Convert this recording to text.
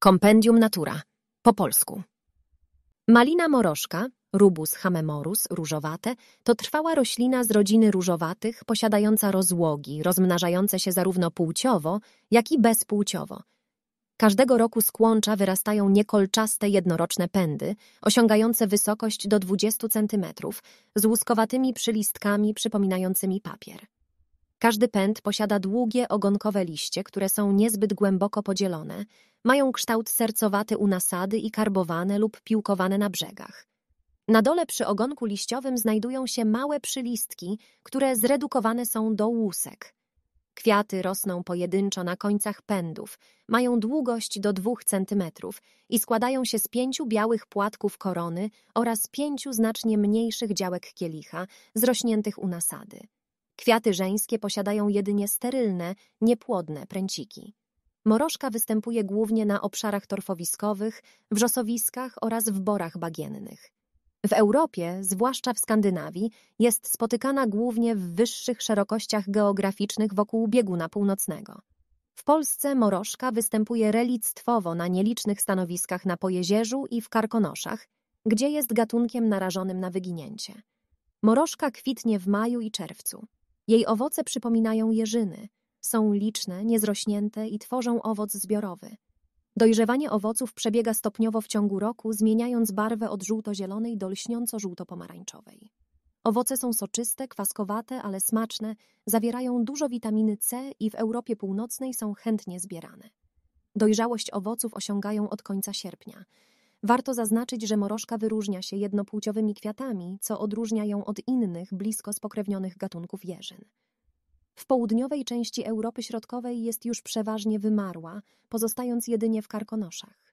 Kompendium Natura. Po polsku. Malina morożka, rubus hamemorus, różowate, to trwała roślina z rodziny różowatych, posiadająca rozłogi, rozmnażające się zarówno płciowo, jak i bezpłciowo. Każdego roku z kłącza wyrastają niekolczaste, jednoroczne pędy, osiągające wysokość do 20 cm, z łuskowatymi przylistkami przypominającymi papier. Każdy pęd posiada długie, ogonkowe liście, które są niezbyt głęboko podzielone, mają kształt sercowaty u nasady i karbowane lub piłkowane na brzegach. Na dole przy ogonku liściowym znajdują się małe przylistki, które zredukowane są do łusek. Kwiaty rosną pojedynczo na końcach pędów, mają długość do dwóch centymetrów i składają się z pięciu białych płatków korony oraz pięciu znacznie mniejszych działek kielicha, zrośniętych u nasady. Kwiaty żeńskie posiadają jedynie sterylne, niepłodne pręciki. Morożka występuje głównie na obszarach torfowiskowych, wrzosowiskach oraz w borach bagiennych. W Europie, zwłaszcza w Skandynawii, jest spotykana głównie w wyższych szerokościach geograficznych wokół bieguna północnego. W Polsce morożka występuje relictwowo na nielicznych stanowiskach na Pojezierzu i w Karkonoszach, gdzie jest gatunkiem narażonym na wyginięcie. Morożka kwitnie w maju i czerwcu. Jej owoce przypominają jeżyny. Są liczne, niezrośnięte i tworzą owoc zbiorowy. Dojrzewanie owoców przebiega stopniowo w ciągu roku, zmieniając barwę od żółto-zielonej do lśniąco-żółto-pomarańczowej. Owoce są soczyste, kwaskowate, ale smaczne, zawierają dużo witaminy C i w Europie Północnej są chętnie zbierane. Dojrzałość owoców osiągają od końca sierpnia. Warto zaznaczyć, że morożka wyróżnia się jednopłciowymi kwiatami, co odróżnia ją od innych, blisko spokrewnionych gatunków jeżyn. W południowej części Europy Środkowej jest już przeważnie wymarła, pozostając jedynie w karkonoszach.